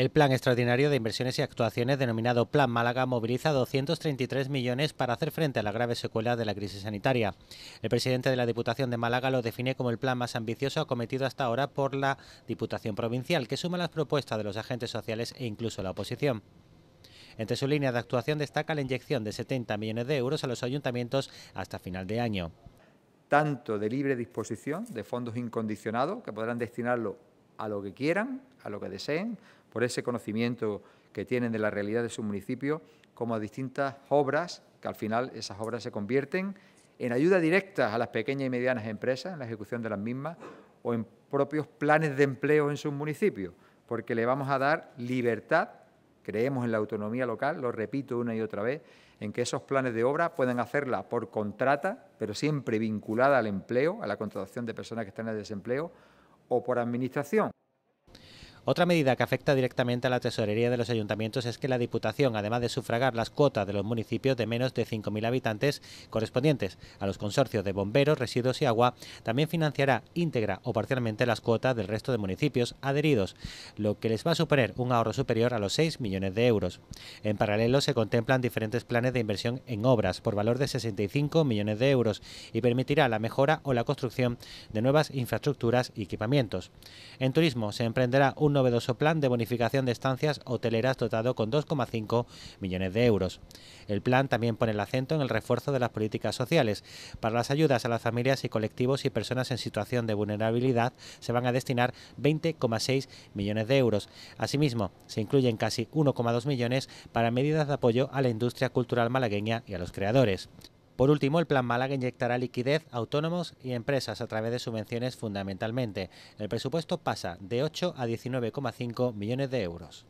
El Plan Extraordinario de Inversiones y Actuaciones, denominado Plan Málaga, moviliza 233 millones para hacer frente a la grave secuela de la crisis sanitaria. El presidente de la Diputación de Málaga lo define como el plan más ambicioso acometido hasta ahora por la Diputación Provincial, que suma las propuestas de los agentes sociales e incluso la oposición. Entre su línea de actuación destaca la inyección de 70 millones de euros a los ayuntamientos hasta final de año. Tanto de libre disposición, de fondos incondicionados, que podrán destinarlo a lo que quieran, a lo que deseen, por ese conocimiento que tienen de la realidad de su municipio, como a distintas obras, que al final esas obras se convierten en ayuda directa a las pequeñas y medianas empresas en la ejecución de las mismas o en propios planes de empleo en su municipio, porque le vamos a dar libertad, creemos en la autonomía local, lo repito una y otra vez, en que esos planes de obra pueden hacerla por contrata, pero siempre vinculada al empleo, a la contratación de personas que están en el desempleo, o por administración. Otra medida que afecta directamente a la tesorería de los ayuntamientos es que la Diputación, además de sufragar las cuotas de los municipios de menos de 5.000 habitantes correspondientes a los consorcios de bomberos, residuos y agua, también financiará íntegra o parcialmente las cuotas del resto de municipios adheridos, lo que les va a suponer un ahorro superior a los 6 millones de euros. En paralelo, se contemplan diferentes planes de inversión en obras por valor de 65 millones de euros y permitirá la mejora o la construcción de nuevas infraestructuras y equipamientos. En turismo se emprenderá un novedoso plan de bonificación de estancias hoteleras dotado con 2,5 millones de euros. El plan también pone el acento en el refuerzo de las políticas sociales. Para las ayudas a las familias y colectivos y personas en situación de vulnerabilidad se van a destinar 20,6 millones de euros. Asimismo, se incluyen casi 1,2 millones para medidas de apoyo a la industria cultural malagueña y a los creadores. Por último, el Plan Málaga inyectará liquidez a autónomos y empresas a través de subvenciones fundamentalmente. El presupuesto pasa de 8 a 19,5 millones de euros.